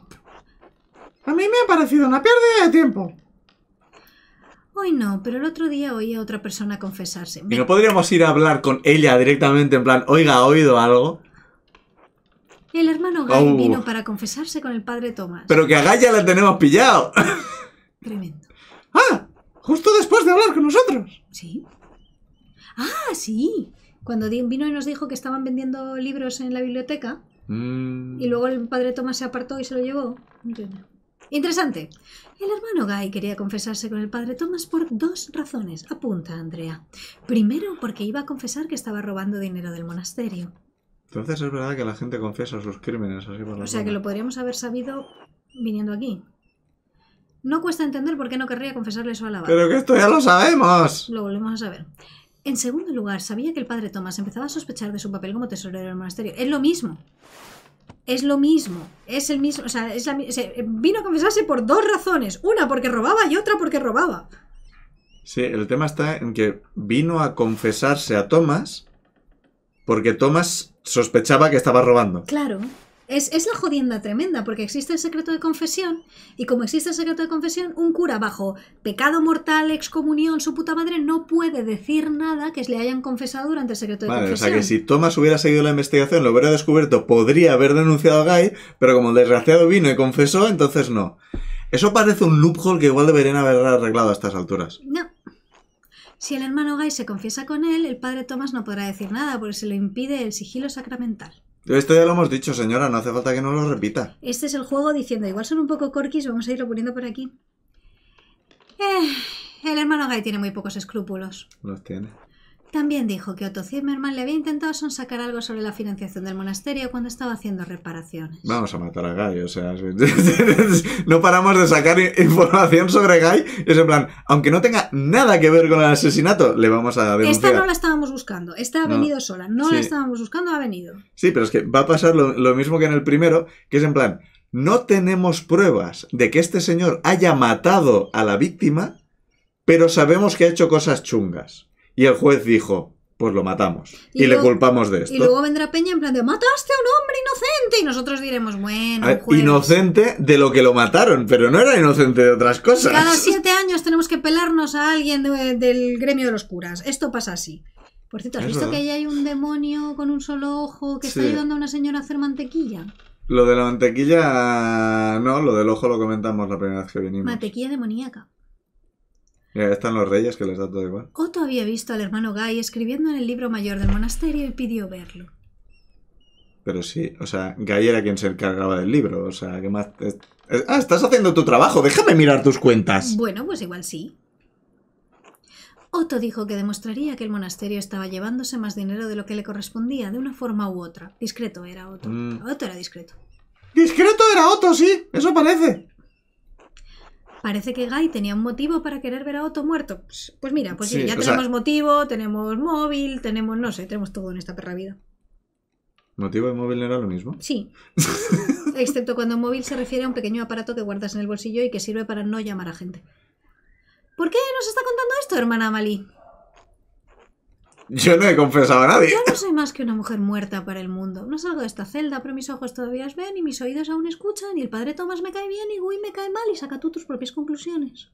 A mí me ha parecido una pérdida de tiempo. Hoy no, pero el otro día oí a otra persona confesarse. ¿Y no podríamos ir a hablar con ella directamente en plan, oiga, ¿ha oído algo? El hermano Guy oh. vino para confesarse con el padre Tomás. Pero que a Guy ya la tenemos pillado. Tremendo. ¡Ah! Justo después de hablar con nosotros. Sí. Ah, sí. Cuando vino y nos dijo que estaban vendiendo libros en la biblioteca. Mm. Y luego el padre Tomás se apartó y se lo llevó. Interesante. El hermano Guy quería confesarse con el padre Thomas por dos razones, apunta Andrea. Primero, porque iba a confesar que estaba robando dinero del monasterio. Entonces es verdad que la gente confiesa sus crímenes así por O sea que lo podríamos haber sabido viniendo aquí. No cuesta entender por qué no querría confesarle su a Pero que esto ya lo sabemos. Lo volvemos a saber. En segundo lugar, sabía que el padre Thomas empezaba a sospechar de su papel como tesorero del monasterio. Es lo mismo es lo mismo, es el mismo, o sea, vino a confesarse por dos razones, una porque robaba y otra porque robaba. Sí, el tema está en que vino a confesarse a Thomas porque Thomas sospechaba que estaba robando. Claro. Es, la jodienda tremenda, porque existe el secreto de confesión, y como existe el secreto de confesión, un cura bajo pecado mortal, excomunión, su puta madre, no puede decir nada que le hayan confesado durante el secreto de vale, confesión. O sea que si Thomas hubiera seguido la investigación, lo hubiera descubierto, podría haber denunciado a Guy, pero como el desgraciado vino y confesó, entonces no. Eso parece un loophole que igual deberían haber arreglado a estas alturas. No. Si el hermano Guy se confiesa con él, el padre Thomas no podrá decir nada porque se lo impide el sigilo sacramental. Esto ya lo hemos dicho, señora, no hace falta que no lo repita. Este es el juego diciendo, igual son un poco corkis, vamos a irlo poniendo por aquí. Eh, el hermano Guy tiene muy pocos escrúpulos. Los tiene. También dijo que Otto Zimmermann le había intentado sonsacar algo sobre la financiación del monasterio cuando estaba haciendo reparaciones. Vamos a matar a Guy, o sea, no paramos de sacar información sobre Guy. Es en plan, aunque no tenga nada que ver con el asesinato, le vamos a denunciar. Esta no la estábamos buscando, esta ha venido sola, no la estábamos buscando, ha venido. Sí, pero es que va a pasar lo mismo que en el primero, que es en plan, no tenemos pruebas de que este señor haya matado a la víctima, pero sabemos que ha hecho cosas chungas. Y el juez dijo, pues lo matamos. Y, le culpamos de esto. Y luego vendrá Peña en plan de, mataste a un hombre inocente. Y nosotros diremos, bueno. Ah, inocente de lo que lo mataron, pero no era inocente de otras cosas. Cada siete años tenemos que pelarnos a alguien del gremio de los curas. Esto pasa así. Por cierto, ¿has visto que ahí hay un demonio con un solo ojo que está ayudando a una señora a hacer mantequilla? Lo de la mantequilla, no, lo del ojo lo comentamos la primera vez que vinimos. Mantequilla demoníaca. Ya están los reyes que les da todo igual. Otto había visto al hermano Guy escribiendo en el libro mayor del monasterio y pidió verlo. Pero sí, o sea, Guy era quien se encargaba del libro, o sea, ¿qué más? ah, estás haciendo tu trabajo, déjame mirar tus cuentas. Bueno, pues igual sí. Otto dijo que demostraría que el monasterio estaba llevándose más dinero de lo que le correspondía, de una forma u otra. Discreto era Otto. Mm. Otto era discreto. Discreto era Otto, sí, eso parece parece que Guy tenía un motivo para querer ver a Otto muerto. Pues, pues mira, pues ya tenemos motivo, tenemos móvil, tenemos, no sé, tenemos todo en esta perra vida. ¿Motivo de móvil no era lo mismo? Sí. Excepto cuando móvil se refiere a un pequeño aparato que guardas en el bolsillo y que sirve para no llamar a gente. ¿Por qué nos está contando esto, hermana Mali? Yo no he confesado a nadie. Yo no soy más que una mujer muerta para el mundo. No salgo de esta celda, pero mis ojos todavía ven y mis oídos aún escuchan y el padre Tomás me cae bien y Gui me cae mal y saca tú tus propias conclusiones.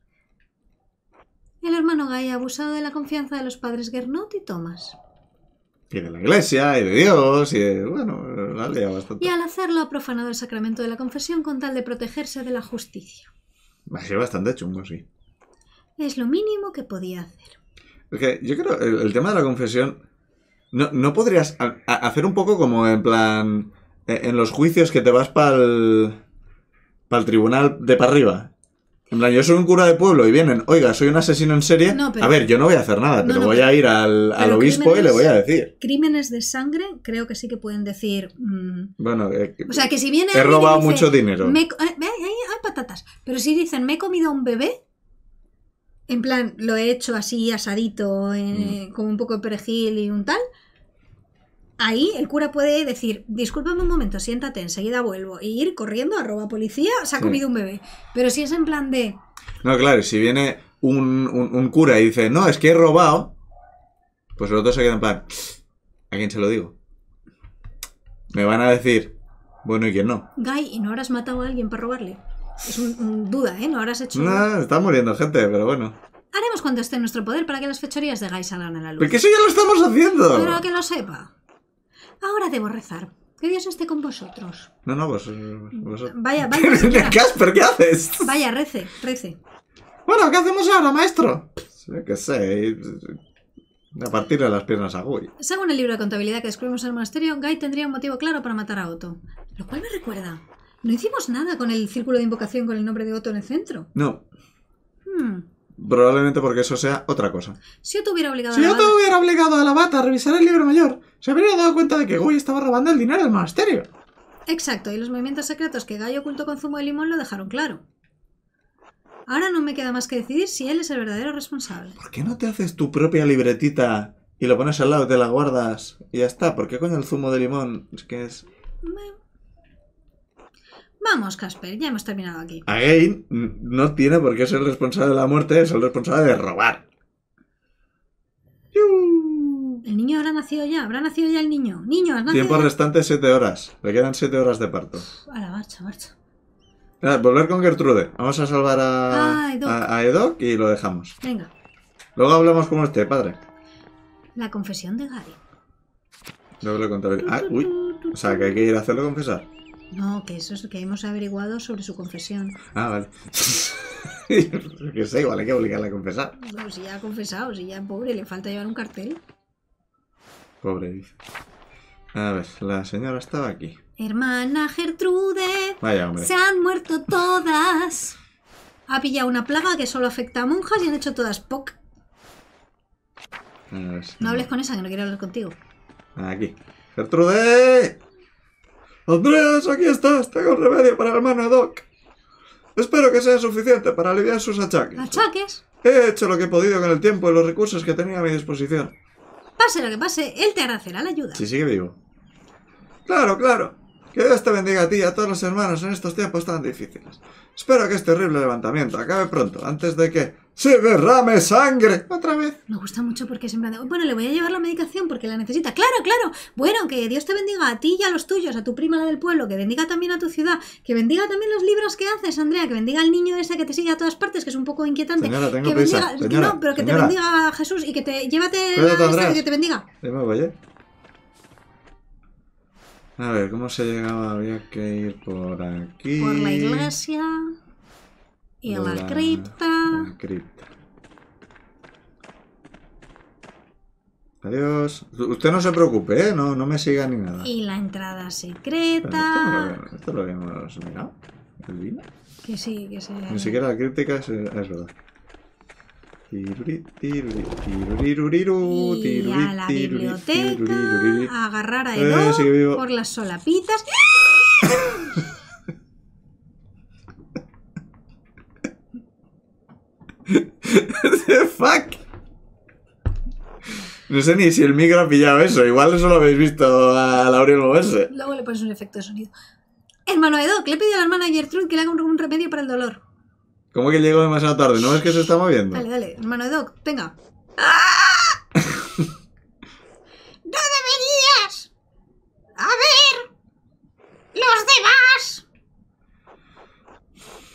El hermano Guy ha abusado de la confianza de los padres Gernot y Tomás. Y de la iglesia, y de Dios, y bueno, la lea bastante. Y al hacerlo ha profanado el sacramento de la confesión con tal de protegerse de la justicia. Ha sido bastante chungo, sí. Es lo mínimo que podía hacer. Porque yo creo, el, tema de la confesión, no, no podrías hacer un poco como en plan, e, en los juicios que te vas para el, para el tribunal de para arriba. En plan, yo soy un cura de pueblo y vienen, oiga, soy un asesino en serie. a ver, yo no voy a hacer nada, pero voy a ir al, obispo y le voy a decir. Crímenes de sangre, creo que sí que pueden decir. Mm, bueno, eh, o sea, que si viene. He robado mucho dinero. Eh, eh, hay patatas. Pero si dicen, me he comido a un bebé, en plan, lo he hecho así asadito, como mm. eh, con un poco de perejil y un tal. Ahí el cura puede decir, discúlpame un momento, siéntate, enseguida vuelvo. Y ir corriendo, roba policía, se ha comido un bebé. Pero si es en plan de... No, claro, si viene un, cura y dice, no, es que he robado, pues los dos se quedan en plan, ¿a quién se lo digo? Me van a decir, bueno, ¿y quién no? Guy, ¿y no habrás matado a alguien para robarle? Es un, duda, ¿eh? No habrás hecho. No, está muriendo gente, pero bueno. Haremos cuando esté en nuestro poder para que las fechorías de Guy salgan a la luz. que eso ya lo estamos haciendo. Pero que lo sepa. Ahora debo rezar. Que Dios esté con vosotros. No, no, vos. Vaya, vaya. Casper, ¿qué haces? Vaya, rece, rece. Bueno, ¿qué hacemos ahora, maestro? Sí, que sé. A partir de las piernas a Guy. Según el libro de contabilidad que descubrimos en el monasterio, Guy tendría un motivo claro para matar a Otto. Lo cual me recuerda. No hicimos nada con el círculo de invocación con el nombre de Otto en el centro. No. Hmm. Probablemente porque eso sea otra cosa. Si yo te hubiera obligado a la bata- a revisar el libro mayor, se habría dado cuenta de que Guy estaba robando el dinero del monasterio. Exacto, y los movimientos secretos que Gallo ocultó con zumo de limón lo dejaron claro. Ahora no me queda más que decidir si él es el verdadero responsable. ¿Por qué no te haces tu propia libretita y lo pones al lado, te la guardas y ya está? ¿Por qué con el zumo de limón? Es que es... Vamos, Casper, ya hemos terminado aquí. Again no tiene por qué el responsable de la muerte, es el responsable de robar. ¿El niño habrá nacido ya? ¿Habrá nacido ya el niño? Niño, Tiempo restante 7 horas. Le quedan 7 horas de parto. A la marcha, marcha. volver con Gertrude. Vamos a salvar a, ah, y lo dejamos. Venga. Luego hablamos con usted, padre. La confesión de Gary. Luego le contaré. Ah, uy. O sea, que hay que ir a hacerlo confesar. No, que eso es lo que hemos averiguado sobre su confesión. Ah, vale. que sé, igual hay que obligarla a confesar. No, si ya ha confesado, si ya pobre, le falta llevar un cartel. Pobre, dice. A ver, la señora estaba aquí. Hermana Gertrude, Vaya, hombre. se han muerto todas. Ha pillado una plaga que solo afecta a monjas y han hecho todas POC. A ver, No hables con esa, que no quiero hablar contigo. Aquí. Gertrude. Andrés, aquí estás, tengo un remedio para el hermano Doc. Espero que sea suficiente para aliviar sus achaques. ¿Achaques? He hecho lo que he podido con el tiempo y los recursos que tenía a mi disposición. Pase lo que pase, él te agradecerá la ayuda. Sí, sigue vivo. Claro, claro. Que Dios te bendiga a ti y a todos los hermanos en estos tiempos tan difíciles. Espero que este horrible levantamiento acabe pronto, antes de que se derrame sangre. Otra vez. Me gusta mucho porque es en de, bueno, le voy a llevar la medicación porque la necesita. Claro, claro. Bueno, que Dios te bendiga a ti y a los tuyos, a tu prima la del pueblo, que bendiga también a tu ciudad, que bendiga también los libros que haces, Andrea, que bendiga al niño ese que te sigue a todas partes, que es un poco inquietante. Señora, tengo prisa. no, pero que te bendiga Jesús y que te llévate la que te bendiga. A ver, ¿cómo se llegaba? Había que ir por aquí. Por la iglesia. Y en la, cripta. La cripta. Adiós. Usted no se preocupe, ¿eh? no, me siga ni nada. Y la entrada secreta. Esto, esto, lo habíamos mirado. ¿El que sí, que sí. Ni siquiera la crítica es, verdad. y a la biblioteca, agarrar a Edo eh, por las solapitas. fuck? No sé ni si el micro ha pillado eso. Igual eso lo habéis visto a Laurel ese. Luego le pones un efecto de sonido. Hermano Doc, le he pedido a la hermana Gertrude que le haga un, remedio para el dolor. ¿Cómo que llego demasiado tarde? ¿No ves que se está moviendo? Dale, dale, hermano Doc, venga. ¡No deberías! ¡A ver! ¡Los demás!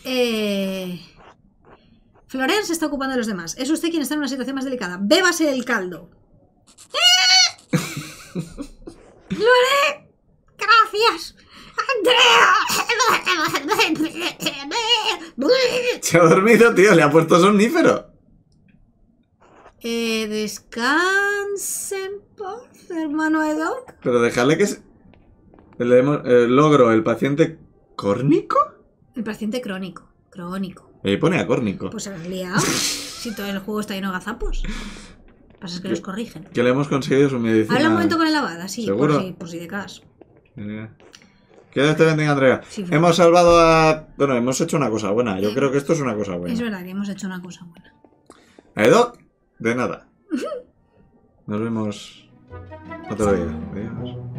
Eh... Florence se está ocupando de los demás. Es usted quien está en una situación más delicada. Bébase el caldo. ¡Gracias! ¡Andrea! Se ha dormido, tío. Le ha puesto somnífero. Eh, descansen por hermano Edo. Pero dejarle que se... Eh, logro el paciente córnico. El paciente crónico. Crónico. Y eh, pone Córnico. Pues han liado. si todo el juego está lleno de gazapos. Pasa es que los corrigen. Que le hemos conseguido su medicina. Habla un momento con el lavada, sí, Por, si, de caso. Quédate bien, te Andrea. hemos salvado a. Bueno, hemos hecho una cosa buena. Yo eh, creo que esto es una cosa buena. Es verdad que hemos hecho una cosa buena. Edo, eh, de nada. Nos vemos otro día. Adiós.